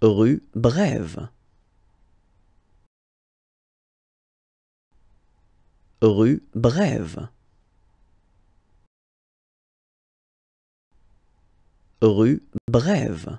rue Brève. Rue Brève. Rue Brève.